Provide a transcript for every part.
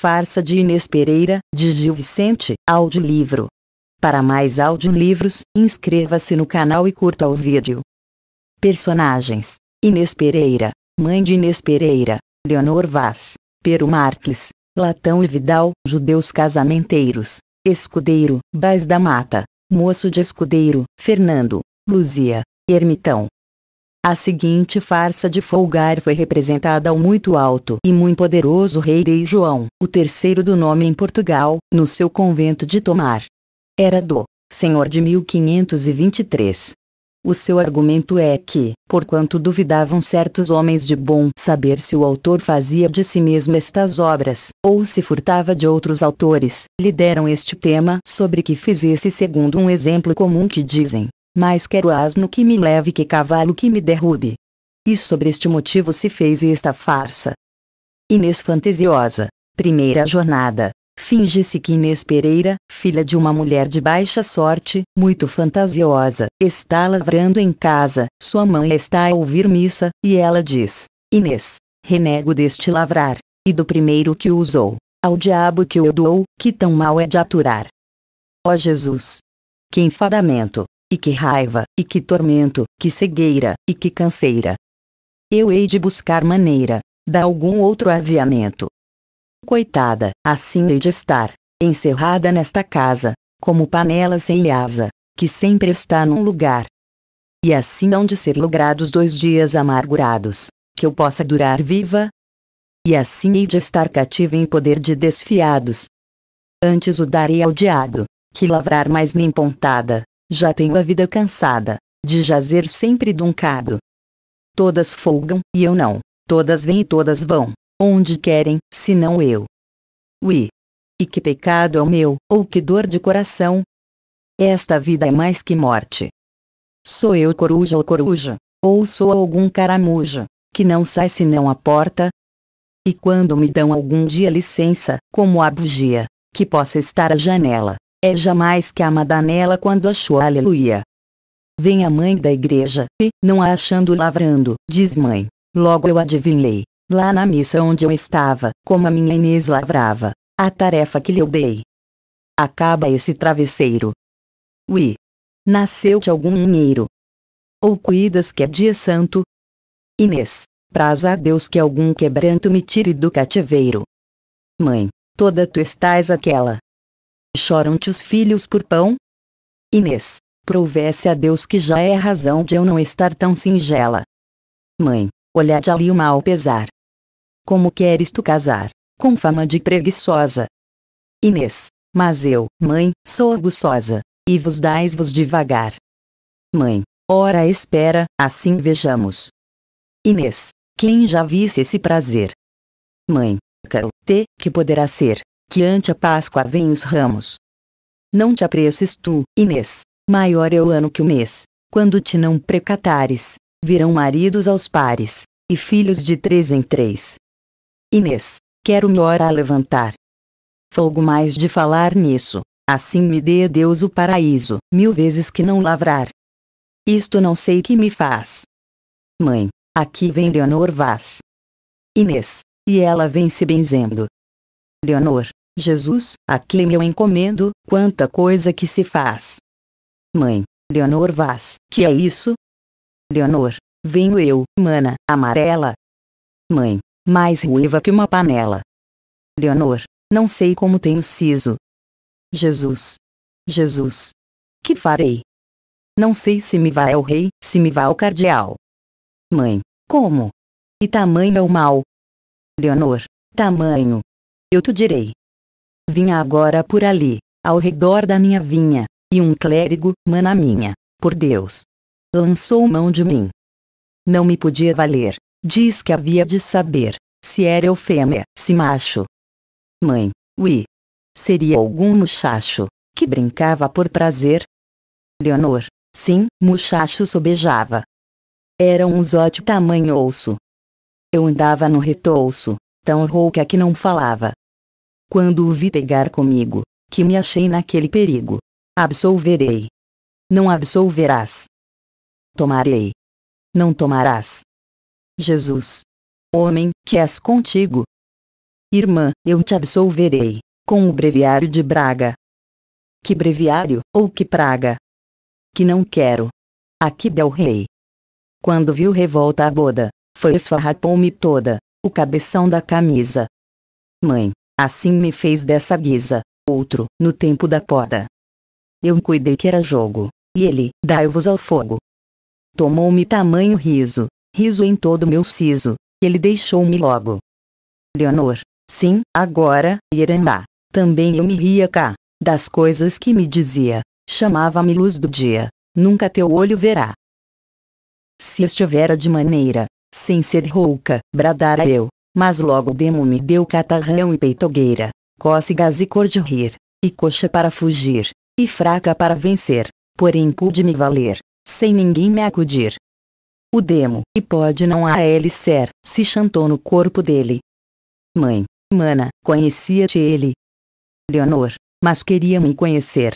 Farsa de Inês Pereira, de Gil Vicente, audiolivro. Para mais audiolivros, inscreva-se no canal e curta o vídeo. Personagens: Inês Pereira, mãe de Inês Pereira, Leonor Vaz, Pero Marques, Latão e Vidal, judeus casamenteiros, escudeiro, Bais da Mata, moço de escudeiro, Fernando, Luzia, ermitão. A seguinte farsa de folgar foi representada ao muito alto e muito poderoso rei Dei João, o terceiro do nome em Portugal, no seu convento de Tomar. Era do Senhor de 1523. O seu argumento é que, porquanto duvidavam certos homens de bom saber se o autor fazia de si mesmo estas obras, ou se furtava de outros autores, lhe deram este tema sobre que fizesse segundo um exemplo comum que dizem mas quero asno que me leve que cavalo que me derrube. E sobre este motivo se fez esta farsa. Inês fantasiosa. Primeira jornada. Finge-se que Inês Pereira, filha de uma mulher de baixa sorte, muito fantasiosa, está lavrando em casa, sua mãe está a ouvir missa, e ela diz: Inês, renego deste lavrar, e do primeiro que usou, ao diabo que o doou, que tão mal é de aturar. Ó Jesus! Que enfadamento! e que raiva, e que tormento, que cegueira, e que canseira. Eu hei de buscar maneira, da algum outro aviamento. Coitada, assim hei de estar, encerrada nesta casa, como panela sem asa, que sempre está num lugar. E assim hão de ser logrados dois dias amargurados, que eu possa durar viva. E assim hei de estar cativa em poder de desfiados. Antes o darei ao diabo, que lavrar mais nem pontada, já tenho a vida cansada, de jazer sempre duncado. Todas folgam, e eu não. Todas vêm e todas vão, onde querem, se não eu. Ui! E que pecado é o meu, ou que dor de coração! Esta vida é mais que morte. Sou eu coruja ou coruja, ou sou algum caramuja, que não sai senão a porta? E quando me dão algum dia licença, como a bugia, que possa estar à janela, é jamais que amada nela quando achou aleluia. Vem a mãe da igreja, e, não a achando lavrando, diz mãe. Logo eu adivinhei, lá na missa onde eu estava, como a minha Inês lavrava, a tarefa que lhe eu dei. Acaba esse travesseiro. Ui! Nasceu-te algum dinheiro? Ou cuidas que é dia santo? Inês, praza a Deus que algum quebranto me tire do cativeiro. Mãe, toda tu estás aquela, choram-te os filhos por pão? Inês, prouvesse a Deus que já é razão de eu não estar tão singela. Mãe, olhade ali o mal pesar. Como queres tu casar, com fama de preguiçosa? Inês, mas eu, mãe, sou aguçosa, e vos dais-vos devagar. Mãe, ora espera, assim vejamos. Inês, quem já visse esse prazer? Mãe, caro, te, que poderá ser? que ante a Páscoa vêm os ramos. Não te apresses tu, Inês, maior é o ano que o mês, quando te não precatares, virão maridos aos pares, e filhos de três em três. Inês, quero-me ora a levantar. Fogo mais de falar nisso, assim me dê Deus o paraíso, mil vezes que não lavrar. Isto não sei que me faz. Mãe, aqui vem Leonor Vaz. Inês, e ela vem se benzendo. Leonor, Jesus, a quem eu encomendo, quanta coisa que se faz. Mãe, Leonor Vaz, que é isso? Leonor, venho eu, mana, amarela. Mãe, mais ruiva que uma panela. Leonor, não sei como tenho siso. Jesus, Jesus, que farei? Não sei se me vai ao rei, se me vai ao cardeal. Mãe, como? E tamanho é o mal? Leonor, tamanho. Eu te direi vinha agora por ali, ao redor da minha vinha, e um clérigo, mana minha, por Deus, lançou mão de mim. Não me podia valer, diz que havia de saber, se era ou fêmea, se macho. Mãe, ui! Seria algum muchacho, que brincava por prazer? Leonor, sim, muchacho sobejava. Era um ótimo tamanho osso. Eu andava no retouço, tão rouca que não falava. Quando o vi pegar comigo, que me achei naquele perigo. Absolverei. Não absolverás. Tomarei. Não tomarás. Jesus. Homem, que és contigo. Irmã, eu te absolverei, com o breviário de Braga. Que breviário, ou que praga? Que não quero. Aqui del rei. Quando viu revolta a boda, foi esfarrapou-me toda, o cabeção da camisa. Mãe, Assim me fez dessa guisa, outro, no tempo da poda. Eu cuidei que era jogo, e ele, dai-vos ao fogo. Tomou-me tamanho riso, riso em todo meu siso, ele deixou-me logo. Leonor, sim, agora, Iremá, também eu me ria cá, das coisas que me dizia, chamava-me luz do dia, nunca teu olho verá. Se estivera de maneira, sem ser rouca, bradara eu, mas logo o demo me deu catarrão e peitogueira, cócegas e cor de rir, e coxa para fugir, e fraca para vencer, porém pude me valer, sem ninguém me acudir. O demo, e pode não a ele ser, se chantou no corpo dele. Mãe, mana, conhecia-te ele. Leonor, mas queria me conhecer.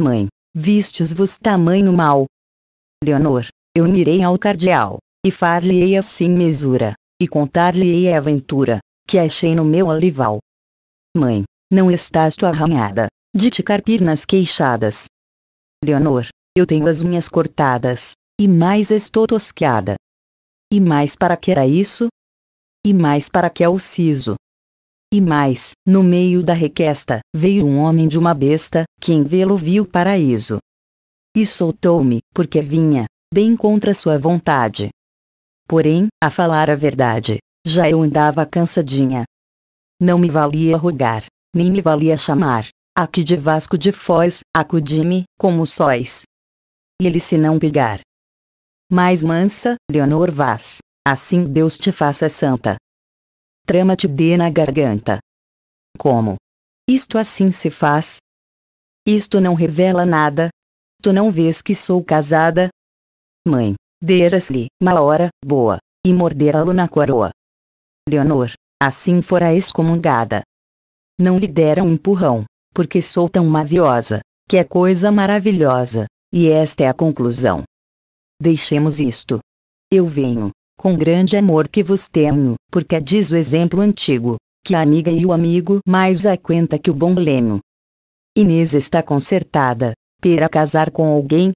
Mãe, vistes-vos tamanho mal. Leonor, eu mirei ao cardeal, e far-lhe-ei assim mesura, e contar-lhe-ei a aventura, que achei no meu olival. Mãe, não estás tu arranhada, de te carpir nas queixadas. Leonor, eu tenho as unhas cortadas, e mais estou tosqueada. E mais para que era isso? E mais para que é o siso? E mais, no meio da requesta, veio um homem de uma besta, que em vê-lo viu o paraíso. E soltou-me, porque vinha, bem contra sua vontade. Porém, a falar a verdade, já eu andava cansadinha. Não me valia rogar, nem me valia chamar. Aqui de Vasco de Foz, acudi-me, como sóis. E ele se não pegar. Mais mansa, Leonor Vaz, assim Deus te faça santa. Trama te dê na garganta. Como? Isto assim se faz? Isto não revela nada? Tu não vês que sou casada? Mãe, deras lhe uma hora boa, e mordera-lo na coroa. Leonor, assim fora excomungada. Não lhe deram um empurrão, porque sou tão maviosa, que é coisa maravilhosa, e esta é a conclusão. Deixemos isto. Eu venho, com grande amor que vos tenho, porque é, diz o exemplo antigo, que a amiga e o amigo mais a quenta que o bom lenho. Inês está consertada, para casar com alguém?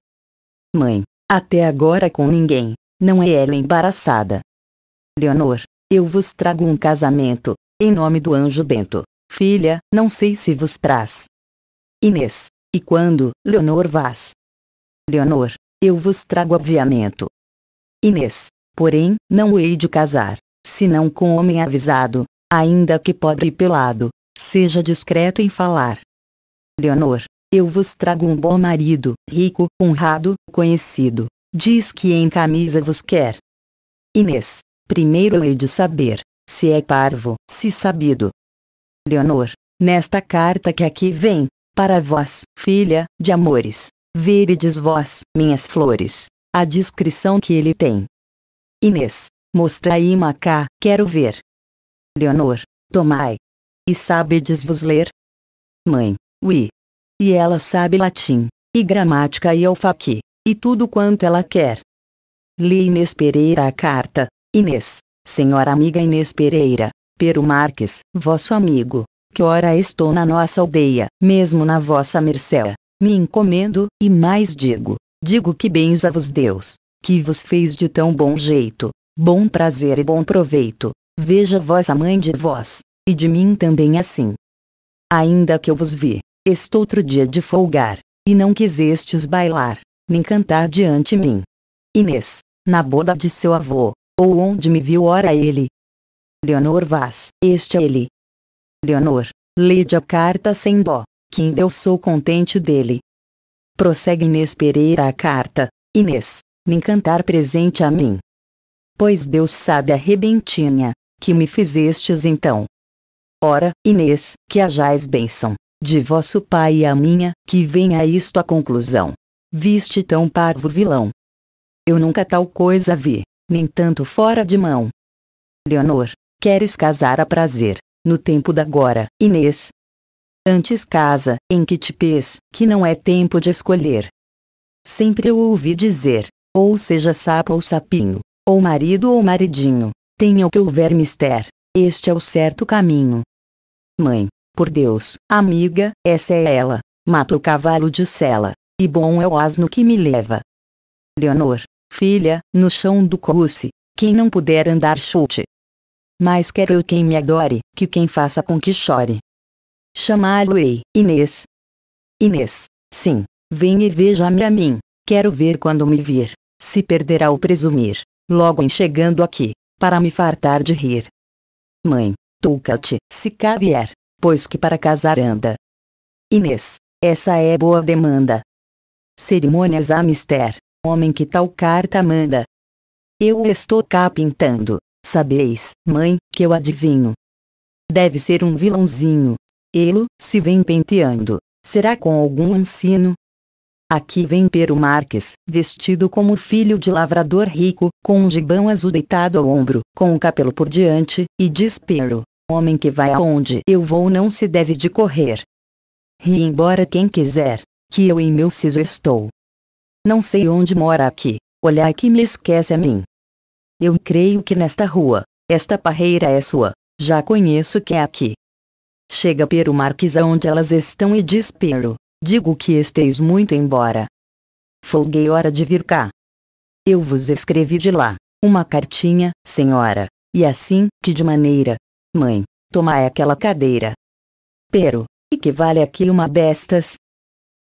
Mãe, até agora com ninguém. Não é ela embaraçada. Leonor, eu vos trago um casamento, em nome do anjo Bento. Filha, não sei se vos praz. Inês, e quando, Leonor vas? Leonor, eu vos trago aviamento. Inês, porém, não o hei de casar, senão com homem avisado, ainda que pobre e pelado, seja discreto em falar. Leonor, eu vos trago um bom marido, rico, honrado, conhecido. Diz que em camisa vos quer. Inês. Primeiro eu hei de saber, se é parvo, se sabido. Leonor. Nesta carta que aqui vem, para vós, filha, de amores, veredes vós, minhas flores, a descrição que ele tem. Inês. Mostrai Macá, quero ver. Leonor. Tomai. E sabedes vos ler? Mãe. Ui, e ela sabe latim, e gramática e alfaque, e tudo quanto ela quer. Li Inês Pereira a carta. Inês, senhora amiga Inês Pereira, Pero Marques, vosso amigo, que ora estou na nossa aldeia, mesmo na vossa mercê. Me encomendo, e mais digo, digo que a vos Deus, que vos fez de tão bom jeito, bom prazer e bom proveito. Veja vossa mãe de vós, e de mim também assim. Ainda que eu vos vi, este outro dia de folgar, e não quisestes bailar, nem cantar diante mim. Inês, na boda de seu avô, ou onde me viu ora ele. Leonor Vaz, este é ele. Leonor, lede a carta sem dó, que eu sou contente dele. Prossegue Inês Pereira a carta, Inês, nem cantar presente a mim. Pois Deus sabe a rebentinha, que me fizestes então. Ora, Inês, que hajais bênção, de vosso pai e a minha, que venha a isto a conclusão. Viste tão parvo vilão. Eu nunca tal coisa vi, nem tanto fora de mão. Leonor, queres casar a prazer, no tempo da agora, Inês? Antes casa, em que te pês, que não é tempo de escolher. Sempre eu ouvi dizer, ou seja sapo ou sapinho, ou marido ou maridinho, tenha o que houver mister, este é o certo caminho. Mãe, por Deus, amiga, essa é ela. Mata o cavalo de Sela. E bom é o asno que me leva. Leonor, filha, no chão do couce. Quem não puder andar chute. Mas quero eu quem me adore, que quem faça com que chore. Chamá-lo-ei, Inês. Inês, sim, vem e veja-me a mim. Quero ver quando me vir. Se perderá o presumir, logo em chegando aqui, para me fartar de rir. Mãe, touca-te, se vier pois que para casar anda. Inês, essa é boa demanda. Cerimônias a mister, homem que tal carta manda. Eu estou cá pintando, sabeis, mãe, que eu adivinho. Deve ser um vilãozinho. Ele, se vem penteando, será com algum ensino Aqui vem Pero Marques, vestido como filho de lavrador rico, com um gibão azul deitado ao ombro, com o um capelo por diante, e diz Pero, homem que vai aonde eu vou não se deve de correr. Ri embora quem quiser, que eu em meu siso estou. Não sei onde mora aqui, olhar que me esquece a mim. Eu creio que nesta rua, esta parreira é sua, já conheço que é aqui. Chega pelo marques aonde elas estão e diz pelo, digo que esteis muito embora. Folguei hora de vir cá. Eu vos escrevi de lá, uma cartinha, senhora, e assim, que de maneira, Mãe, toma aquela cadeira. Pero, e que vale aqui uma destas?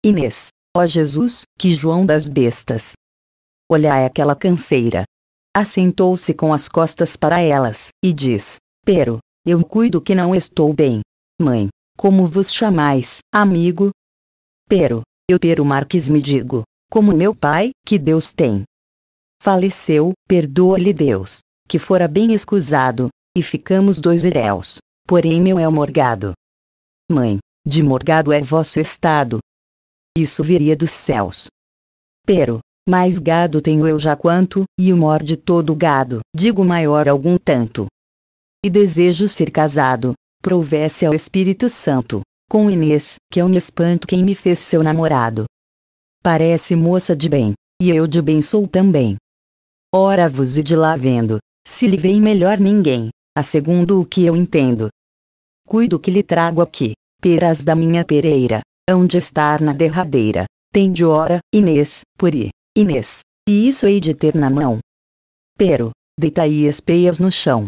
Inês, ó Jesus, que João das bestas. Olhai aquela canseira. Assentou-se com as costas para elas, e diz, Pero, eu cuido que não estou bem. Mãe, como vos chamais, amigo? Pero, eu Pero Marques me digo, como meu pai, que Deus tem. Faleceu, perdoa-lhe Deus, que fora bem escusado, e ficamos dois heréus. Porém meu é o morgado. Mãe, de morgado é vosso estado. Isso viria dos céus. Pero, mais gado tenho eu já quanto, e o mor de todo gado, digo maior algum tanto. E desejo ser casado, provesse ao Espírito Santo, com Inês, que eu me espanto quem me fez seu namorado. Parece moça de bem, e eu de bem sou também. Ora vos e de lá vendo, se lhe vem melhor ninguém, a segundo o que eu entendo. Cuido que lhe trago aqui, peras da minha pereira, hão de estar na derradeira, tende hora, Inês, puri, Inês, e isso hei de ter na mão. Pero, deitai as peias no chão.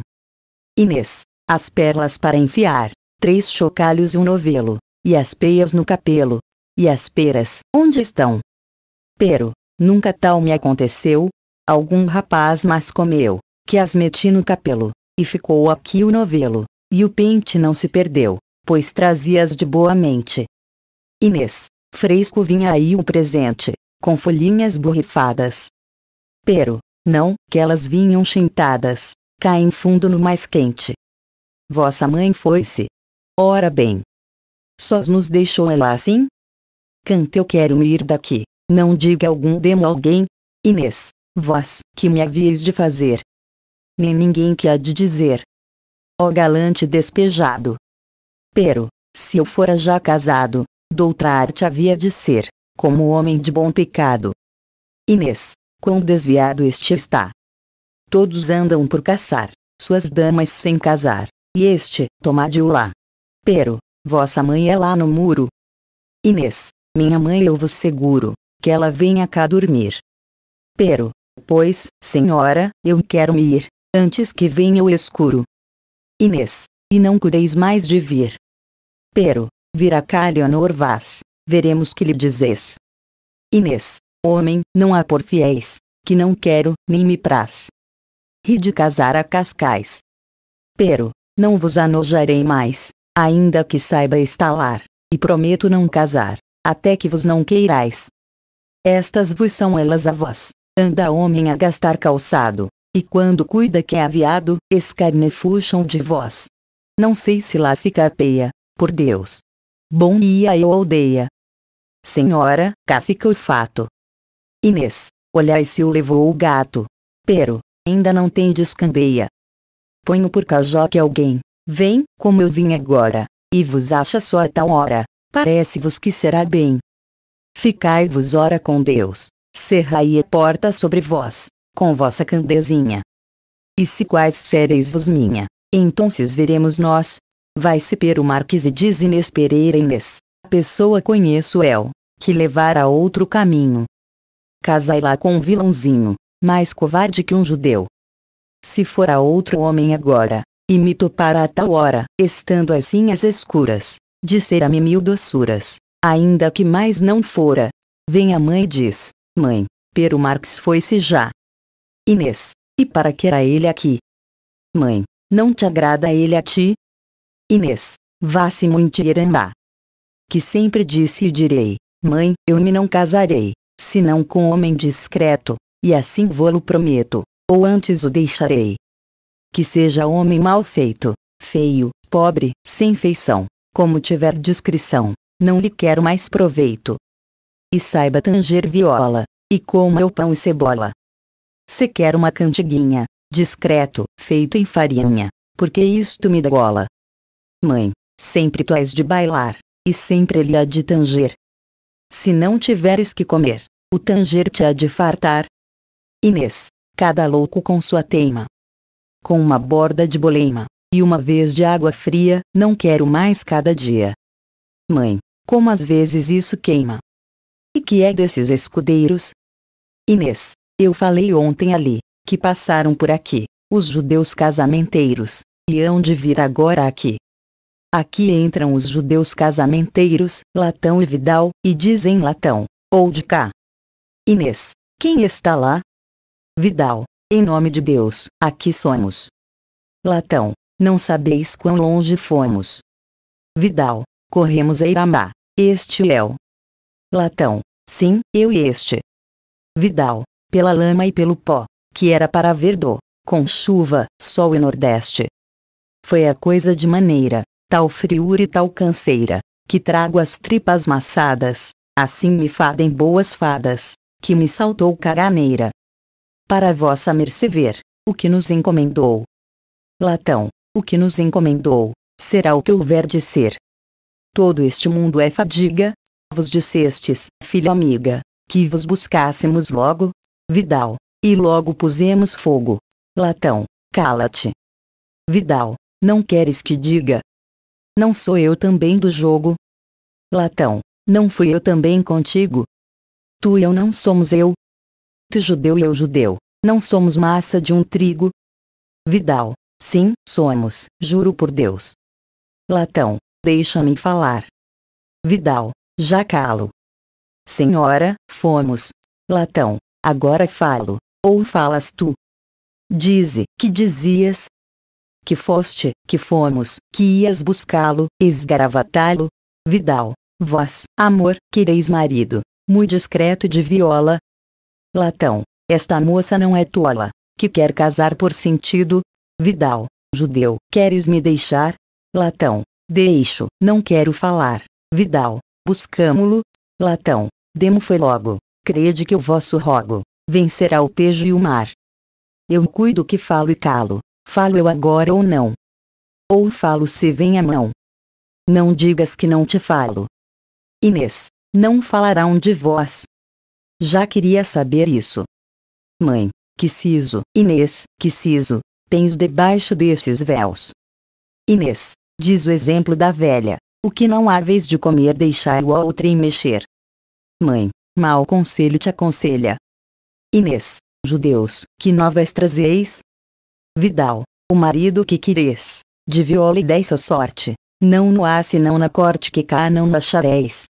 Inês, as perlas para enfiar, três chocalhos e um novelo, e as peias no capelo, e as peras, onde estão? Pero, nunca tal me aconteceu, algum rapaz mas comeu, que as meti no capelo, e ficou aqui o novelo. E o pente não se perdeu, pois trazias de boa mente. Inês, fresco vinha aí o presente, com folhinhas borrifadas. Pero, não, que elas vinham chintadas, cá em fundo no mais quente. Vossa mãe foi-se. Ora bem. Sós nos deixou ela assim? Canta eu quero me ir daqui, não diga algum demo alguém. Inês, vós, que me havíeis de fazer, nem ninguém que há de dizer. Ó galante despejado! Pero, se eu fora já casado, doutra arte havia de ser, como homem de bom pecado. Inês, quão desviado este está! Todos andam por caçar, suas damas sem casar, e este, tomade-o lá. Pero, vossa mãe é lá no muro. Inês, minha mãe eu vos seguro, que ela venha cá dormir. Pero, pois, senhora, eu quero me ir, antes que venha o escuro. Inês, e não cureis mais de vir. Pero, virá Calionor vaz, veremos que lhe dizes. Inês, homem, não há porfieis, que não quero, nem me praz. Ri de casar a cascais. Pero, não vos anojarei mais, ainda que saiba estalar, e prometo não casar, até que vos não queirais. Estas vos são elas a vós, anda homem a gastar calçado, e quando cuida que é aviado, escarnefucham de vós. Não sei se lá fica a peia, por Deus. Bom ia eu aldeia. Senhora, cá fica o fato. Inês, olhai se o levou o gato. Pero, ainda não tem descandeia. Ponho por cajoque que alguém, vem, como eu vim agora, e vos acha só a tal hora, parece-vos que será bem. Ficai-vos ora com Deus, cerrai a porta sobre vós com vossa candezinha. E se quais sereis vos minha, então se veremos nós. Vai-se pelo Marquês e diz Inês Pereira Inês, a pessoa conheço eu, que levará outro caminho. Casai lá com um vilãozinho, mais covarde que um judeu. Se for a outro homem agora, e me topar a tal hora, estando assim às escuras, disserá-me mil doçuras, ainda que mais não fora. Vem a mãe e diz, mãe, Pero Marx foi-se já, Inês. E para que era ele aqui? Mãe, não te agrada ele a ti? Inês. Vá-se muito iremá. Que sempre disse e direi, mãe, eu me não casarei, senão com homem discreto, e assim vou-lo prometo, ou antes o deixarei. Que seja homem mal feito, feio, pobre, sem feição, como tiver discrição, não lhe quero mais proveito. E saiba tanger viola, e coma o pão e cebola, se quer uma cantiguinha, discreto, feito em farinha, porque isto me degola. Mãe, sempre tu és de bailar, e sempre ele há de tanger. Se não tiveres que comer, o tanger te há de fartar. Inês, cada louco com sua teima. Com uma borda de boleima, e uma vez de água fria, não quero mais cada dia. Mãe, como às vezes isso queima. E que é desses escudeiros? Inês, eu falei ontem ali, que passaram por aqui, os judeus casamenteiros, e hão de vir agora aqui. Aqui entram os judeus casamenteiros, Latão e Vidal, e dizem Latão, ou de cá. Inês, quem está lá? Vidal, em nome de Deus, aqui somos. Latão, não sabeis quão longe fomos. Vidal, corremos a Iramá, este é o. Latão, sim, eu e este. Vidal, pela lama e pelo pó, que era para ver do, com chuva, sol e nordeste. Foi a coisa de maneira, tal friura e tal canseira, que trago as tripas maçadas, assim me fadem boas fadas, que me saltou caganeira. Para vossa mercê ver, o que nos encomendou. Latão, o que nos encomendou, será o que houver de ser. Todo este mundo é fadiga, vos dissestes, filha amiga, que vos buscássemos logo, Vidal, e logo pusemos fogo. Latão, cala-te. Vidal, não queres que diga? Não sou eu também do jogo? Latão, não fui eu também contigo? Tu e eu não somos eu? Tu judeu e eu judeu, não somos massa de um trigo? Vidal, sim, somos, juro por Deus. Latão, deixa-me falar. Vidal, já calo. Senhora, fomos. Latão, Agora falo, ou falas tu. Dize, que dizias? Que foste, que fomos, que ias buscá-lo, esgaravatá-lo? Vidal, vós, amor, quereis marido, muito discreto de viola. Latão, esta moça não é tola, que quer casar por sentido. Vidal, judeu, queres me deixar? Latão, deixo, não quero falar. Vidal, buscamo-lo. Latão, demo foi logo crede que o vosso rogo vencerá o tejo e o mar. Eu cuido que falo e calo, falo eu agora ou não. Ou falo se vem a mão. Não digas que não te falo. Inês, não falarão de vós. Já queria saber isso. Mãe, que siso, Inês, que siso, tens debaixo desses véus. Inês, diz o exemplo da velha, o que não há vez de comer deixai o outrem mexer. Mãe, Mal conselho te aconselha. Inês, judeus, que novas trazeis? Vidal, o marido que quereis, de viola e dessa sorte, não no há senão na corte que cá não achareis.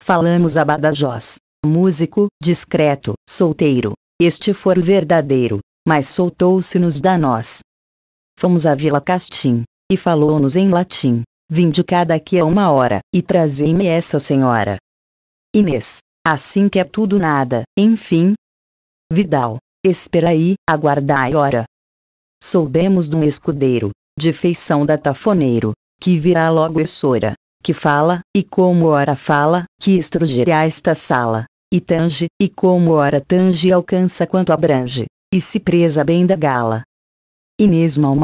Falamos a Badajoz, músico, discreto, solteiro, este for verdadeiro, mas soltou-se-nos da nós. Fomos à Vila Castim, e falou-nos em latim, vinde cá daqui a uma hora, e trazei-me essa senhora. Inês, Assim que é tudo nada, enfim. Vidal, espera aí, aguardai hora. Soubemos de um escudeiro, de feição da tafoneiro, que virá logo Essora, que fala, e como ora fala, que estrugirá esta sala, e tange, e como ora tange alcança quanto abrange, e se presa bem da gala. Inês mal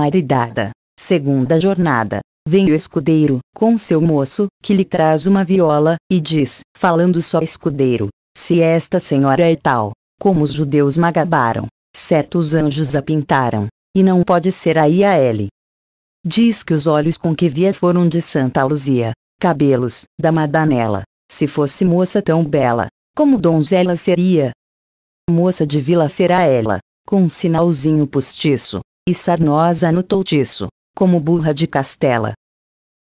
segunda jornada, Vem o escudeiro, com seu moço, que lhe traz uma viola, e diz, falando só escudeiro, se esta senhora é tal, como os judeus magabaram, certos anjos a pintaram, e não pode ser aí a ele. Diz que os olhos com que via foram de Santa Luzia, cabelos, da Madanela, se fosse moça tão bela, como donzela seria? Moça de vila será ela, com um sinalzinho postiço, e sarnosa no toutiço, como burra de castela.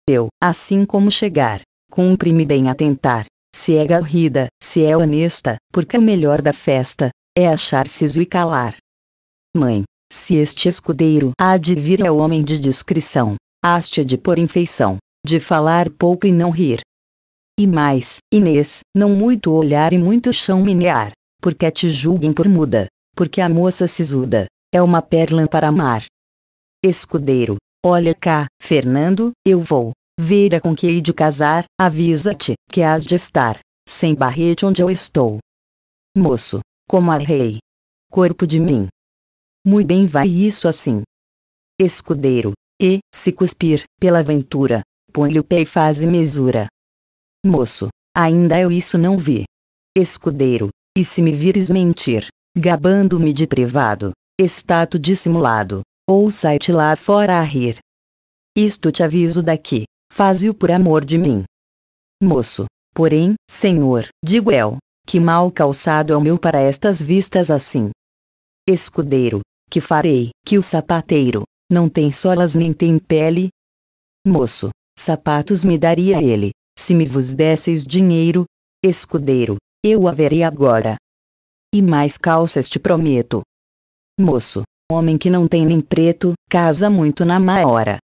Eu, assim como chegar, cumpre-me bem atentar, se é garrida, se é honesta, porque o melhor da festa, é achar siso e calar. Mãe, se este escudeiro há de vir é homem de discrição, haste de pôr enfeição, de falar pouco e não rir. E mais, Inês, não muito olhar e muito chão minear, porque te julguem por muda, porque a moça sisuda, é uma perla para amar. Escudeiro, Olha cá, Fernando, eu vou. Vera com que hei de casar, avisa-te, que has de estar. Sem barrete onde eu estou. Moço, como a rei. Corpo de mim. Muito bem vai isso assim. Escudeiro, e, se cuspir, pela ventura, põe-lhe o pé e faz mesura. Moço, ainda eu isso não vi. Escudeiro, e se me vires mentir, gabando-me de privado, estato dissimulado, ou sai-te lá fora a rir. Isto te aviso daqui, faze-o por amor de mim. Moço, porém, senhor, digo eu, que mal calçado é o meu para estas vistas assim. Escudeiro, que farei, que o sapateiro, não tem solas nem tem pele? Moço, sapatos me daria ele, se me vos desseis dinheiro, escudeiro, eu haverei agora. E mais calças te prometo. Moço, Homem que não tem nem preto, casa muito na má hora.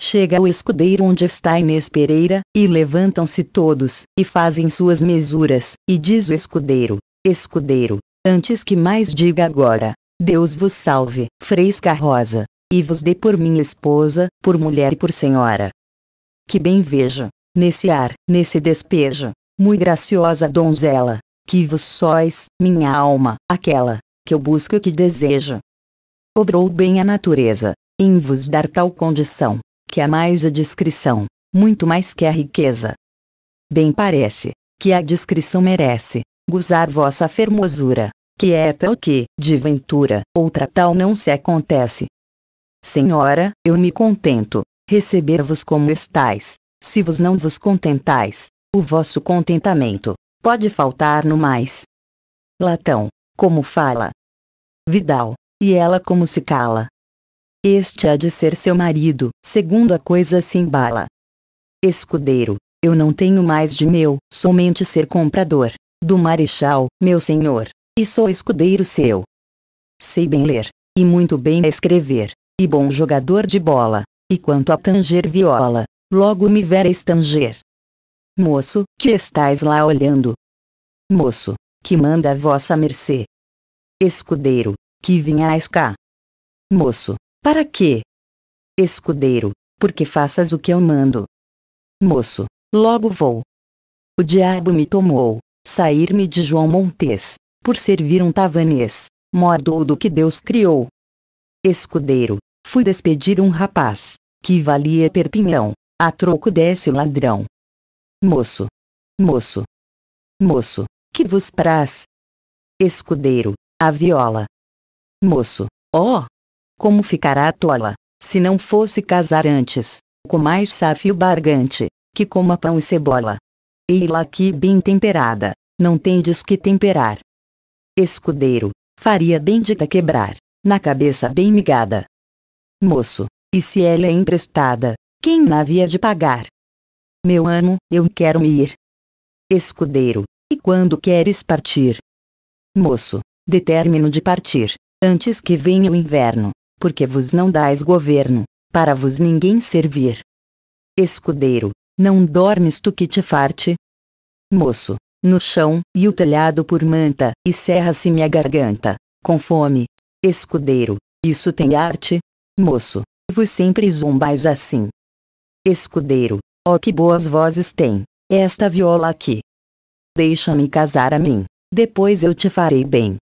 Chega o escudeiro onde está Inês Pereira, e levantam-se todos, e fazem suas mesuras, e diz o escudeiro: Escudeiro, antes que mais diga agora: Deus vos salve, fresca rosa, e vos dê por minha esposa, por mulher e por senhora. Que bem vejo, nesse ar, nesse despejo, muito graciosa donzela, que vos sois, minha alma, aquela, que eu busco e que desejo cobrou bem a natureza, em vos dar tal condição, que há mais a discrição, muito mais que a riqueza. Bem parece, que a discrição merece, gozar vossa fermosura, que é tal que, de ventura, outra tal não se acontece. Senhora, eu me contento, receber-vos como estais, se vos não vos contentais, o vosso contentamento, pode faltar no mais. Latão, como fala. Vidal, e ela como se cala. Este há de ser seu marido, segundo a coisa se embala. Escudeiro, eu não tenho mais de meu, somente ser comprador. Do marechal, meu senhor, e sou escudeiro seu. Sei bem ler, e muito bem escrever, e bom jogador de bola, e quanto a tanger viola, logo me vereis tanger. Moço, que estais lá olhando? Moço, que manda a vossa mercê? Escudeiro, que vinhais cá? Moço, para quê? Escudeiro, porque faças o que eu mando. Moço, logo vou. O diabo me tomou, sair-me de João Montes, por servir um tavanês, mordou do que Deus criou. Escudeiro, fui despedir um rapaz, que valia perpinhão, a troco desse ladrão. Moço, moço, moço, que vos praz? Escudeiro, a viola, Moço, ó! Oh, como ficará a tola, se não fosse casar antes, com mais sáfio bargante, que coma pão e cebola. eila lá que bem temperada, não tendes que temperar. Escudeiro, faria bem bendita quebrar, na cabeça bem migada. Moço, e se ela é emprestada, quem na havia de pagar? Meu amo, eu quero me ir. Escudeiro, e quando queres partir? Moço, determino de partir antes que venha o inverno, porque vos não dais governo, para vos ninguém servir. Escudeiro, não dormes tu que te farte? Moço, no chão, e o telhado por manta, e serra-se minha garganta, com fome. Escudeiro, isso tem arte? Moço, vos sempre zombais assim. Escudeiro, ó que boas vozes tem, esta viola aqui. Deixa-me casar a mim, depois eu te farei bem.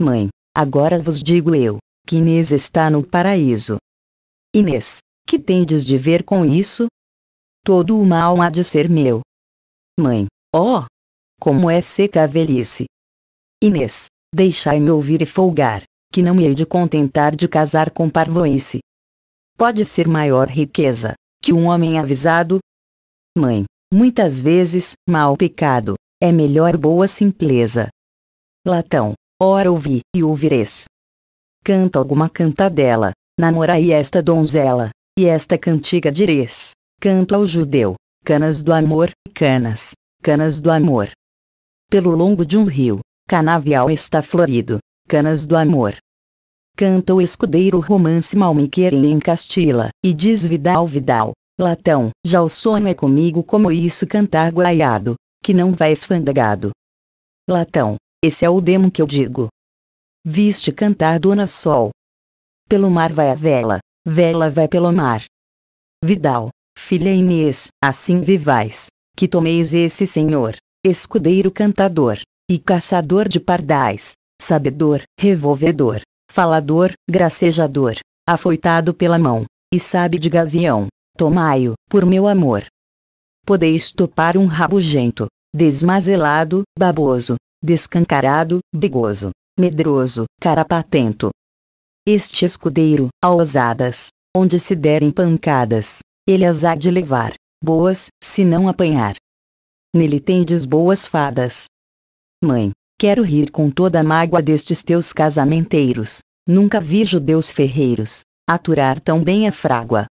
Mãe, Agora vos digo eu, que Inês está no paraíso. Inês, que tendes de ver com isso? Todo o mal há de ser meu. Mãe, ó! Oh, como é seca a velhice! Inês, deixai-me ouvir e folgar, que não me hei de contentar de casar com parvoice. Pode ser maior riqueza, que um homem avisado? Mãe, muitas vezes, mal pecado, é melhor boa simpleza. Latão, ora ouvi e ouvireis. Canta alguma cantadela, namorai esta donzela, e esta cantiga direis, canta ao judeu, canas do amor, canas, canas do amor. Pelo longo de um rio, canavial está florido, canas do amor. Canta o escudeiro romance quer em Castila, e diz Vidal Vidal, Latão, já o sonho é comigo como isso cantar guaiado, que não vai esfandegado. Latão, esse é o demo que eu digo. Viste cantar Dona Sol. Pelo mar vai a vela, vela vai pelo mar. Vidal, filha Inês, assim vivais, que tomeis esse senhor, escudeiro cantador, e caçador de pardais, sabedor, revolvedor, falador, gracejador, afoitado pela mão, e sabe de gavião, tomai-o, por meu amor. Podeis topar um rabugento, desmazelado, baboso, descancarado, begoso, medroso, carapatento. Este escudeiro, a ousadas, onde se derem pancadas, ele as há de levar, boas, se não apanhar. Nele tendes boas fadas. Mãe, quero rir com toda a mágoa destes teus casamenteiros, nunca vi judeus ferreiros, aturar tão bem a frágua.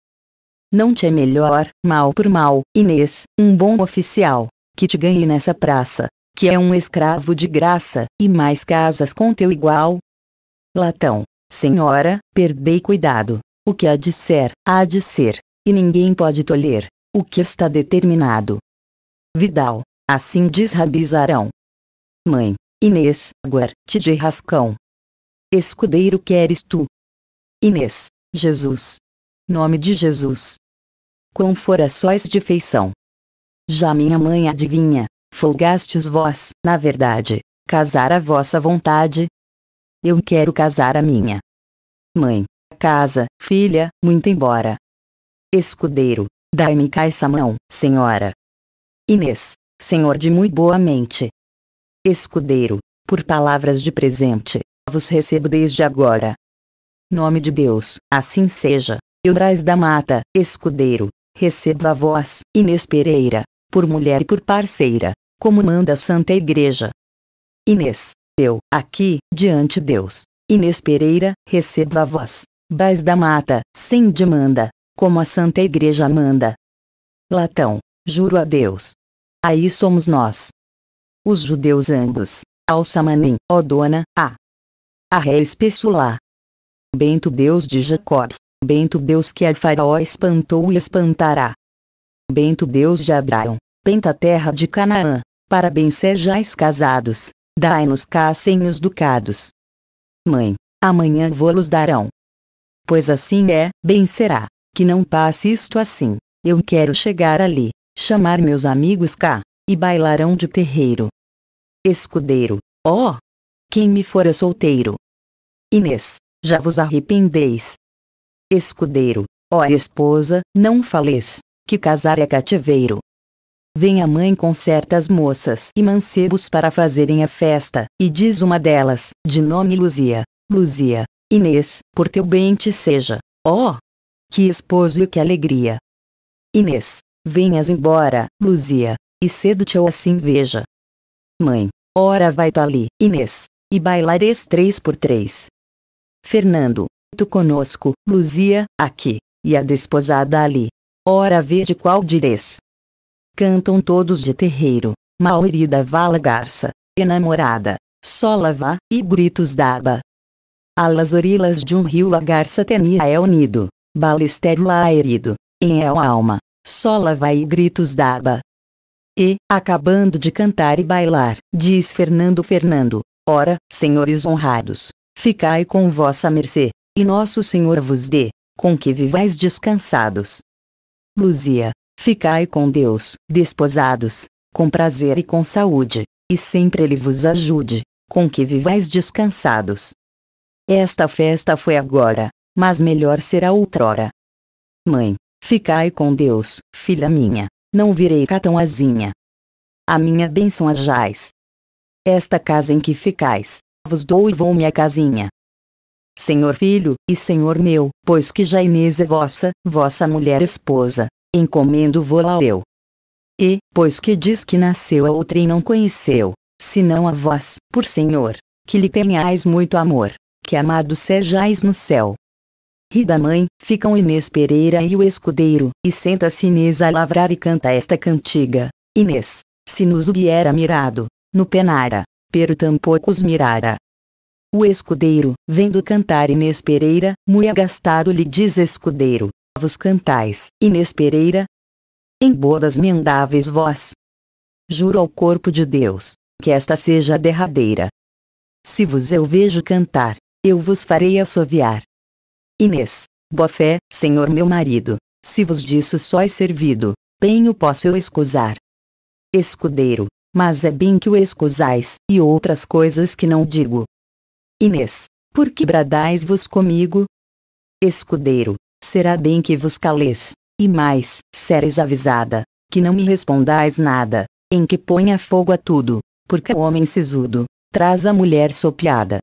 Não te é melhor, mal por mal, Inês, um bom oficial, que te ganhe nessa praça, que é um escravo de graça, e mais casas com teu igual? Latão, senhora, perdei cuidado. O que há de ser, há de ser, e ninguém pode tolher o que está determinado. Vidal, assim diz Rabizarão. Mãe, Inês, guarte de rascão. Escudeiro queres tu? Inês, Jesus. Nome de Jesus. Quão fora sóis de feição. Já minha mãe adivinha, folgastes vós, na verdade, casar a vossa vontade. Eu quero casar a minha. Mãe, casa, filha, muito embora. Escudeiro, dai-me cá essa mão, senhora. Inês, senhor de muito boa mente. Escudeiro, por palavras de presente, vos recebo desde agora. Nome de Deus, assim seja. Eudrais da Mata, escudeiro, recebo a vós Inês Pereira, por mulher e por parceira como manda a Santa Igreja. Inês, eu, aqui, diante Deus, Inês Pereira, receba a voz, Bás da Mata, sem demanda, como a Santa Igreja manda. Latão, juro a Deus. Aí somos nós. Os judeus ambos, ao Samanim, ó dona, a. A ré espessulá. Bento Deus de Jacob, Bento Deus que a faraó espantou e espantará. Bento Deus de Abraão, Penta terra de Canaã, Parabéns sejais casados, dai-nos cá sem os ducados. Mãe, amanhã vou-los darão. Pois assim é, bem será, que não passe isto assim, eu quero chegar ali, chamar meus amigos cá, e bailarão de terreiro. Escudeiro, ó! Oh, quem me fora é solteiro? Inês, já vos arrependeis. Escudeiro, ó oh esposa, não faleis, que casar é cativeiro. Vem a mãe com certas moças e mancebos para fazerem a festa, e diz uma delas, de nome Luzia: Luzia, Inês, por teu bem te seja. Oh! Que esposo e que alegria! Inês, venhas embora, Luzia, e cedo te eu assim veja. Mãe, ora vai-te ali, Inês, e bailares três por três. Fernando, tu conosco, Luzia, aqui, e a desposada ali. Ora vê de qual direis. Cantam todos de terreiro, malherida vala garça, enamorada, solava e gritos d'aba. Alas orilas de um rio la garça tenia é unido, balestério lá é herido, em el alma, solava e gritos d'aba. E, acabando de cantar e bailar, diz Fernando Fernando, ora, senhores honrados, ficai com vossa mercê, e nosso Senhor vos dê, com que vivais descansados. Luzia, Ficai com Deus, desposados, com prazer e com saúde, e sempre Ele vos ajude, com que vivais descansados. Esta festa foi agora, mas melhor será outrora. Mãe, ficai com Deus, filha minha, não virei catãoazinha. A minha bênção ajais. Esta casa em que ficais, vos dou e vou minha casinha. Senhor filho, e senhor meu, pois que Jainês é vossa, vossa mulher esposa, encomendo vou la eu. E, pois que diz que nasceu a outra e não conheceu, senão a vós, por Senhor, que lhe tenhais muito amor, que amado sejais no céu. Ri da mãe, ficam Inês Pereira e o escudeiro, e senta-se Inês a lavrar e canta esta cantiga. Inês, se nos hubiera mirado, no penara, pero tampouco os mirara. O escudeiro, vendo cantar Inês Pereira, muito agastado lhe diz escudeiro, novos cantais, Inês Pereira. Em bodas mendáveis vós. Juro ao corpo de Deus, que esta seja a derradeira. Se vos eu vejo cantar, eu vos farei assoviar. Inês, boa fé, senhor meu marido, se vos disso sóis servido, bem o posso eu escusar. Escudeiro, mas é bem que o escusais, e outras coisas que não digo. Inês, por que bradais vos comigo? Escudeiro, será bem que vos caleis. E mais, sereis avisada, que não me respondais nada, em que ponha fogo a tudo, porque o homem sisudo, traz a mulher sopiada.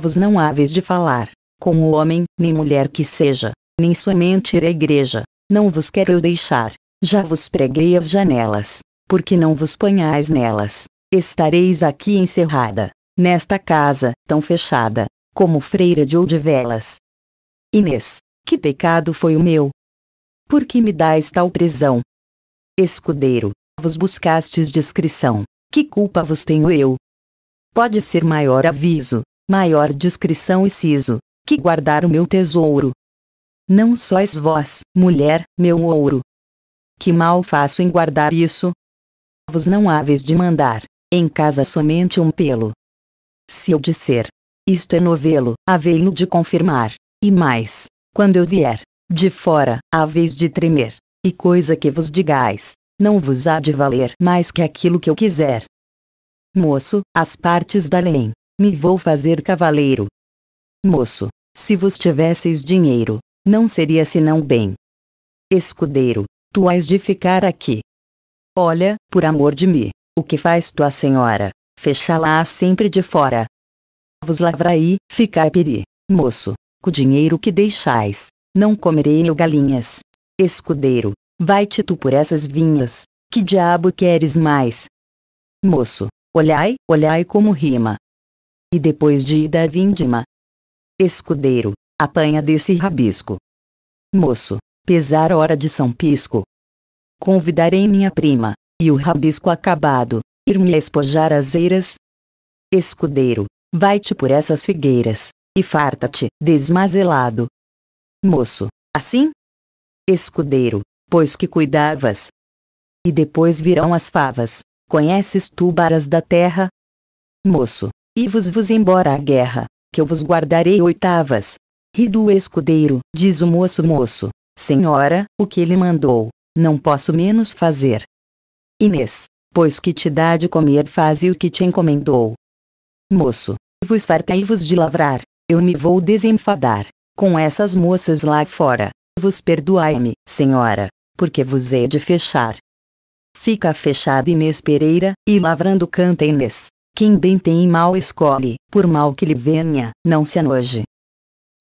Vos não haveis de falar, com o homem, nem mulher que seja, nem somente ir à igreja, não vos quero eu deixar, já vos preguei as janelas, porque não vos ponhais nelas, estareis aqui encerrada, nesta casa, tão fechada, como freira de ou de velas. Inês que pecado foi o meu? Por que me dais tal prisão? Escudeiro, vos buscastes discrição. Que culpa vos tenho eu? Pode ser maior aviso, maior discrição e siso, que guardar o meu tesouro. Não sois vós, mulher, meu ouro. Que mal faço em guardar isso? Vos não haveis de mandar, em casa somente um pelo. Se eu disser, isto é novelo, havei-lo de confirmar, e mais, quando eu vier, de fora, vez de tremer, e coisa que vos digais, não vos há de valer mais que aquilo que eu quiser. Moço, as partes da lei, me vou fazer cavaleiro. Moço, se vos tivesseis dinheiro, não seria senão bem. Escudeiro, tu hás de ficar aqui. Olha, por amor de mim, o que faz tua senhora, fechá-la sempre de fora. Vos lavrai, ficai peri, moço, o dinheiro que deixais, não comerei eu galinhas. Escudeiro, vai-te tu por essas vinhas, que diabo queres mais? Moço, olhai, olhai como rima. E depois de ida à vindima. Escudeiro, apanha desse rabisco. Moço, pesar hora de São Pisco. Convidarei minha prima, e o rabisco acabado, ir-me espojar as eiras. Escudeiro, vai-te por essas figueiras, e farta-te, desmazelado. Moço, assim? Escudeiro, pois que cuidavas. E depois virão as favas, conheces tu baras da terra? Moço, e vos vos embora a guerra, que eu vos guardarei oitavas. Ri do escudeiro, diz o moço moço, senhora, o que ele mandou, não posso menos fazer. Inês, pois que te dá de comer faze o que te encomendou. Moço, vos fartei-vos de lavrar, eu me vou desenfadar com essas moças lá fora. Vos perdoai-me, senhora, porque vos hei de fechar. Fica fechada Inês Pereira, e lavrando canta Inês. Quem bem tem mal escolhe, por mal que lhe venha, não se anoje.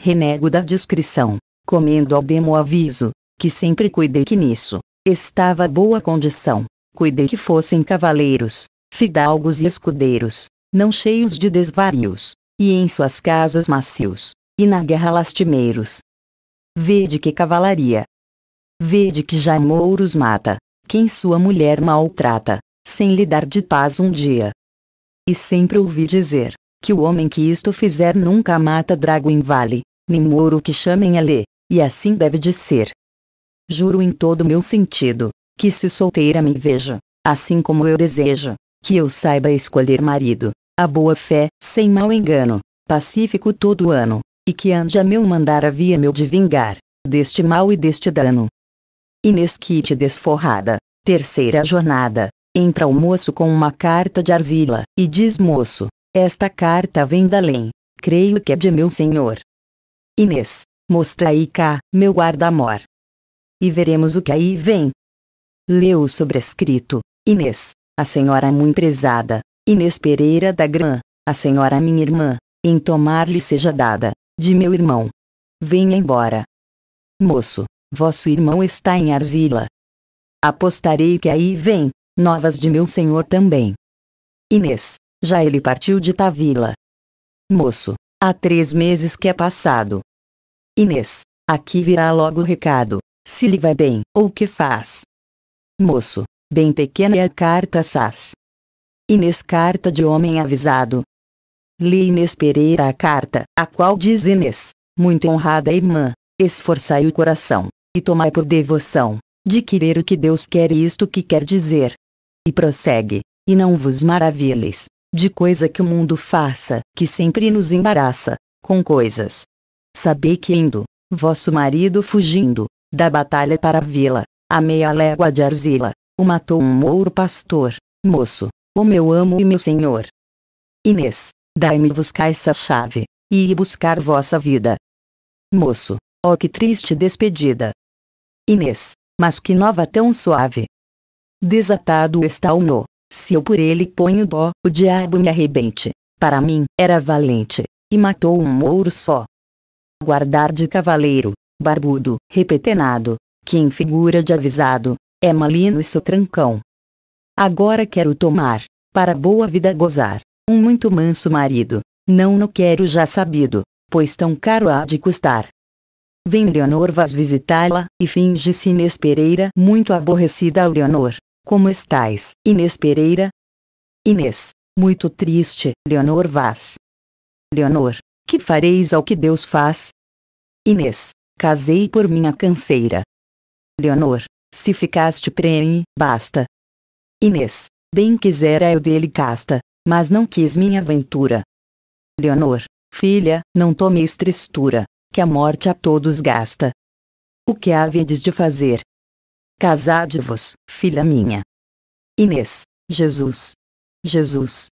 Renego da discrição, comendo ao demo aviso, que sempre cuidei que nisso, estava boa condição, cuidei que fossem cavaleiros, fidalgos e escudeiros, não cheios de desvarios, e em suas casas macios, e na guerra lastimeiros. Vede que cavalaria! Vede que já mouros mata, quem sua mulher maltrata, sem lhe dar de paz um dia. E sempre ouvi dizer, que o homem que isto fizer nunca mata drago em vale, nem mouro que chamem a lê, e assim deve de ser. Juro em todo meu sentido, que se solteira me veja, assim como eu desejo, que eu saiba escolher marido, a boa fé, sem mau engano, pacífico todo ano, e que ande a meu mandar a via meu de vingar, deste mal e deste dano. Inesquite desforrada, terceira jornada, entra o moço com uma carta de Arzila, e diz moço, esta carta vem da além, creio que é de meu senhor. Inês, mostra aí cá, meu guarda-mor. E veremos o que aí vem. Leu o sobrescrito, Inês, a senhora é muito prezada, Inês Pereira da Grã, a senhora minha irmã, em tomar-lhe seja dada, de meu irmão. Venha embora. Moço, vosso irmão está em Arzila. Apostarei que aí vem, novas de meu senhor também. Inês, já ele partiu de Tavila. Moço, há três meses que é passado. Inês, aqui virá logo o recado, se lhe vai bem, ou que faz. Moço, bem pequena é a carta sas. Inês Carta de Homem Avisado. Li Inês Pereira a carta, a qual diz Inês: Muito honrada irmã, esforçai o coração, e tomai por devoção, de querer o que Deus quer e isto que quer dizer. E prossegue: E não vos maravilheis, de coisa que o mundo faça, que sempre nos embaraça, com coisas. Sabei que indo, vosso marido fugindo, da batalha para a vila, a meia légua de Arzila, o matou um mouro pastor, moço, o meu amo e meu senhor. Inês, dai-me buscar essa chave, e ir buscar vossa vida. Moço, oh que triste despedida. Inês, mas que nova tão suave. Desatado está o nó, se eu por ele ponho dó, o diabo me arrebente. Para mim, era valente, e matou um mouro só. Guardar de cavaleiro, barbudo, repetenado, que em figura de avisado, é malino e seu trancão, Agora quero tomar, para boa vida gozar, um muito manso marido. Não no quero já sabido, pois tão caro há de custar. Vem Leonor vas visitá-la, e finge-se Inês Pereira muito aborrecida Leonor. Como estás, Inês Pereira? Inês, muito triste, Leonor vas? Leonor, que fareis ao que Deus faz? Inês, casei por minha canseira. Leonor, se ficaste prenhe, basta, Inês, bem quisera eu dele casta, mas não quis minha ventura. Leonor, filha, não tomeis tristura, que a morte a todos gasta. O que havedes de fazer? Casade-vos, filha minha. Inês, Jesus. Jesus.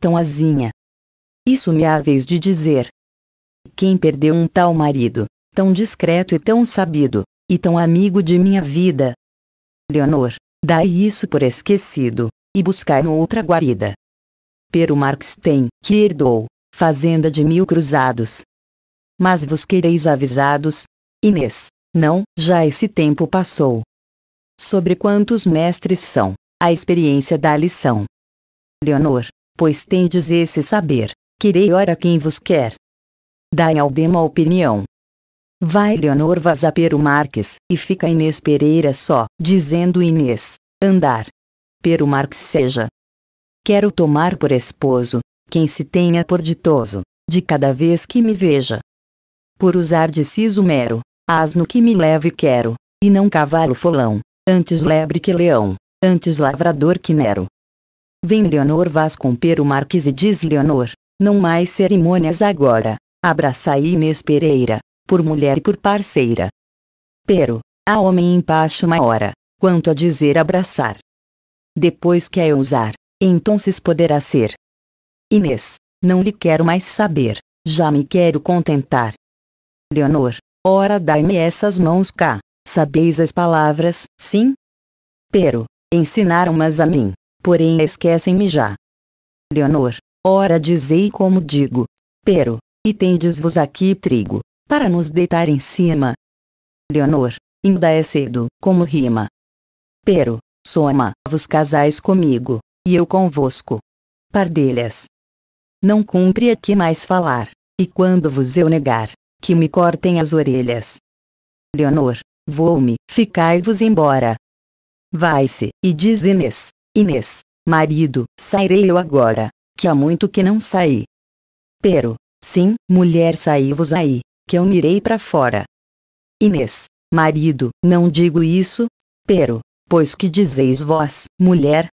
Tão azinha. Isso me haveis de dizer. Quem perdeu um tal marido, tão discreto e tão sabido, e tão amigo de minha vida? Leonor, Dai isso por esquecido, e buscai noutra guarida. Pero Marx tem, que herdou, fazenda de mil cruzados. Mas vos quereis avisados, Inês, não, já esse tempo passou. Sobre quantos mestres são, a experiência da lição. Leonor, pois tendes esse saber, querei ora quem vos quer. Dai ao demo a opinião, Vai Leonor vazar o Marques, e fica Inês Pereira só, dizendo Inês, andar. Pero Marques seja. Quero tomar por esposo, quem se tenha por ditoso, de cada vez que me veja. Por usar de siso mero, asno que me leve quero, e não cavalo folão, antes lebre que leão, antes lavrador que Nero. Vem Leonor Vaz com Pero Marques e diz Leonor, não mais cerimônias agora, abraça Inês Pereira por mulher e por parceira. Pero, há homem embaixo uma hora, quanto a dizer abraçar. Depois que a eu usar, então se poderá ser. Inês, não lhe quero mais saber, já me quero contentar. Leonor, ora dai-me essas mãos cá, sabeis as palavras, sim? Pero, ensinaram-mas a mim, porém esquecem-me já. Leonor, ora dizei como digo, pero, e tendes-vos aqui trigo, para nos deitar em cima. Leonor, ainda é cedo, como rima. Pero, soma, vos casais comigo, e eu convosco. Pardelhas. Não cumpre aqui mais falar, e quando vos eu negar, que me cortem as orelhas. Leonor, vou-me, ficai-vos embora. Vai-se, e diz Inês, Inês, marido, sairei eu agora, que há muito que não saí. Pero, sim, mulher saí-vos aí, que eu mirei para fora. Inês, marido, não digo isso, pero, pois que dizeis vós, mulher?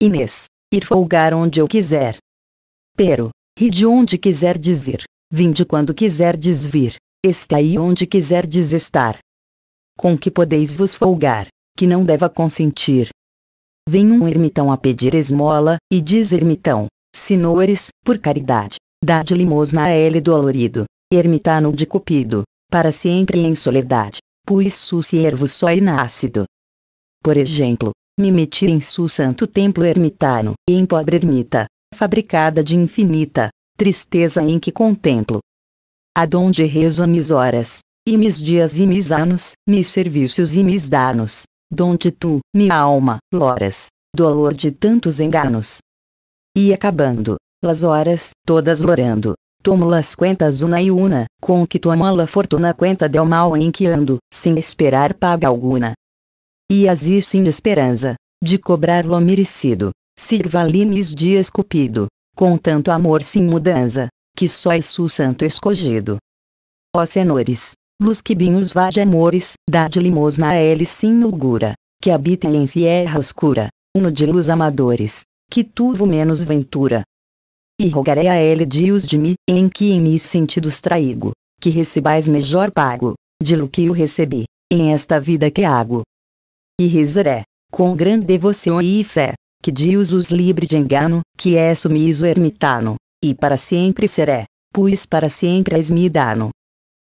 Inês, ir folgar onde eu quiser. Pero, ri de onde quiser dizer, vim de quando quiser desvir, aí onde quiser desestar. Com que podeis vos folgar, que não deva consentir. Vem um ermitão a pedir esmola, e diz ermitão, senhores, por caridade, dá de limosna a ele dolorido ermitano de Cupido, para sempre em soledade, puis su servo só inácido. É Por exemplo, me meti em su santo templo ermitano, em pobre ermita, fabricada de infinita, tristeza em que contemplo. Adonde rezo mis horas, e mis dias e mis anos, mis serviços e mis danos, donde tu, minha alma, loras, dolor de tantos enganos. E acabando, las horas, todas lorando, Tomo las cuentas una e una, com que toma la fortuna cuenta del mal em que ando, sem esperar paga alguna. E así em esperança de cobrar lo merecido, sirva-lhe mis dias cupido, com tanto amor sem mudança, que só é su santo escogido. Ó senhores, luz que binhos vá de amores, dá de limosna a ele sim ugura, que habitem em sierra escura, uno de luz amadores, que tuvo menos ventura, e rogarei a ele dios de mim, em que em mim sentidos traigo, que recebais melhor pago, de lo que eu recebi, em esta vida que hago. E rezaré, com grande devoção e fé, que Deus os livre de engano, que é sumiso ermitano, e para sempre seré, pois para sempre és me dano.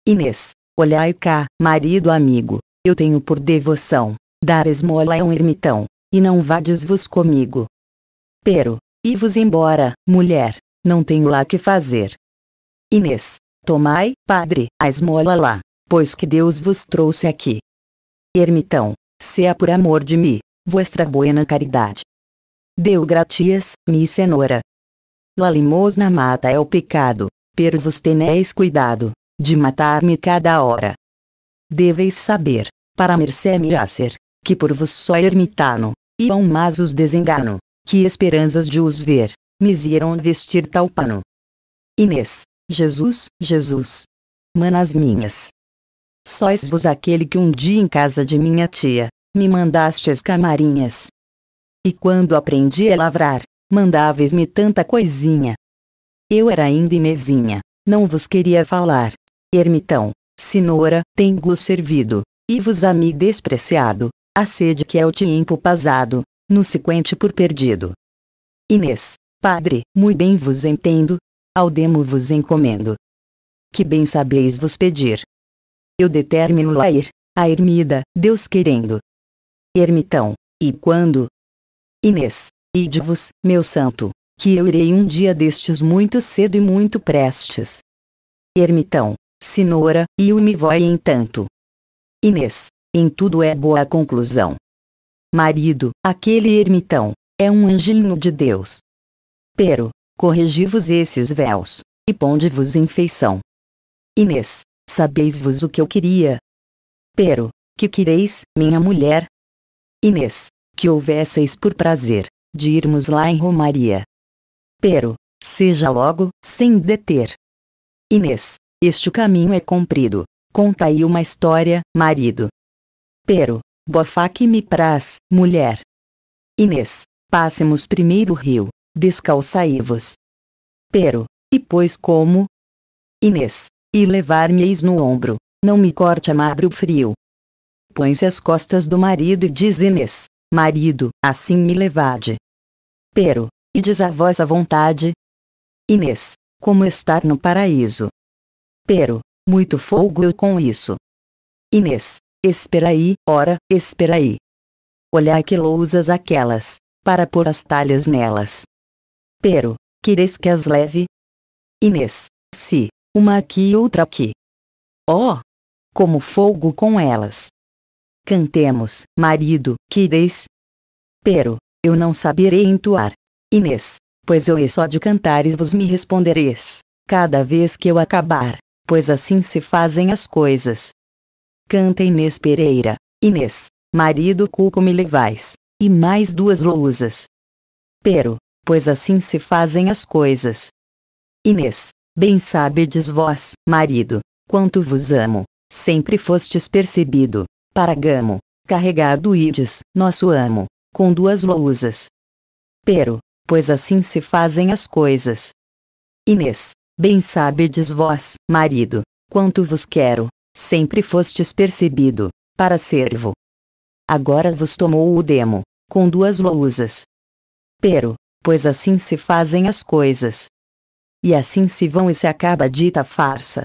Inês, olhai cá, marido amigo, eu tenho por devoção, dar esmola a um ermitão, e não vades vos comigo. Pero, e vos embora, mulher, não tenho lá que fazer. Inês, tomai, padre, a esmola lá, pois que Deus vos trouxe aqui. Ermitão, seja é por amor de mim, vuestra buena caridade. Deu gratias, mi senhora. La limosna mata é o pecado, pero vos tenéis cuidado, de matar-me cada hora. Deveis saber, para mercê me hacer, que por vos só ermitano, e um mas os desengano, que esperanças de os ver, misiram vestir tal pano. Inês, Jesus, Jesus. Manas minhas. Sois vos aquele que um dia em casa de minha tia, me mandastes camarinhas. E quando aprendi a lavrar, mandáveis-me tanta coisinha. Eu era ainda Inezinha, não vos queria falar. Ermitão, cenoura, tenho servido, e vos a mim despreciado, a sede que é o tempo pasado, no sequente por perdido. Inês, padre, muito bem vos entendo, ao demo vos encomendo. Que bem sabeis vos pedir. Eu determino a ir, a ermida, Deus querendo. Ermitão, e quando? Inês, ide-vos, meu santo, que eu irei um dia destes muito cedo e muito prestes. Ermitão, Sinora, e o me voi entanto. Inês, em tudo é boa a conclusão, Marido, aquele ermitão, é um anjinho de Deus. Pero, corrigi-vos esses véus, e ponde-vos em feição. Inês, sabeis-vos o que eu queria? Pero, que quereis, minha mulher? Inês, que houvesseis por prazer, de irmos lá em Romaria. Pero, seja logo, sem deter. Inês, este caminho é comprido, contai uma história, marido. Pero, Bofá que me praz, mulher. Inês, passemos primeiro o rio, descalçai-vos. Pero, e pois como? Inês, e levar-me-eis no ombro, não me corte a madre o frio. Põe-se às costas do marido e diz Inês, marido, assim me levade. Pero, e diz a vós a vontade. Inês, como estar no paraíso. Pero, muito fogo eu com isso. Inês, Espera aí, ora, aí. Olhai que lousas aquelas, para pôr as talhas nelas. Pero, quereis que as leve? Inês, se, si, uma aqui e outra aqui. Oh! Como fogo com elas. Cantemos, marido, quereis? Pero, eu não saberei entoar. Inês, pois eu é só de cantares vos me respondereis, cada vez que eu acabar, pois assim se fazem as coisas. Canta Inês Pereira. Inês, marido Cuco me levais. E mais duas lousas. Pero, pois assim se fazem as coisas. Inês, bem sabedes vós, marido, quanto vos amo. Sempre fostes percebido. Para Gamo, carregado ides, nosso amo, com duas lousas. Pero, pois assim se fazem as coisas. Inês, bem sabedes vós, marido, quanto vos quero, sempre fostes percebido, para servo. Agora vos tomou o demo, com duas lousas. Pero, pois assim se fazem as coisas. E assim se vão e se acaba a dita farsa.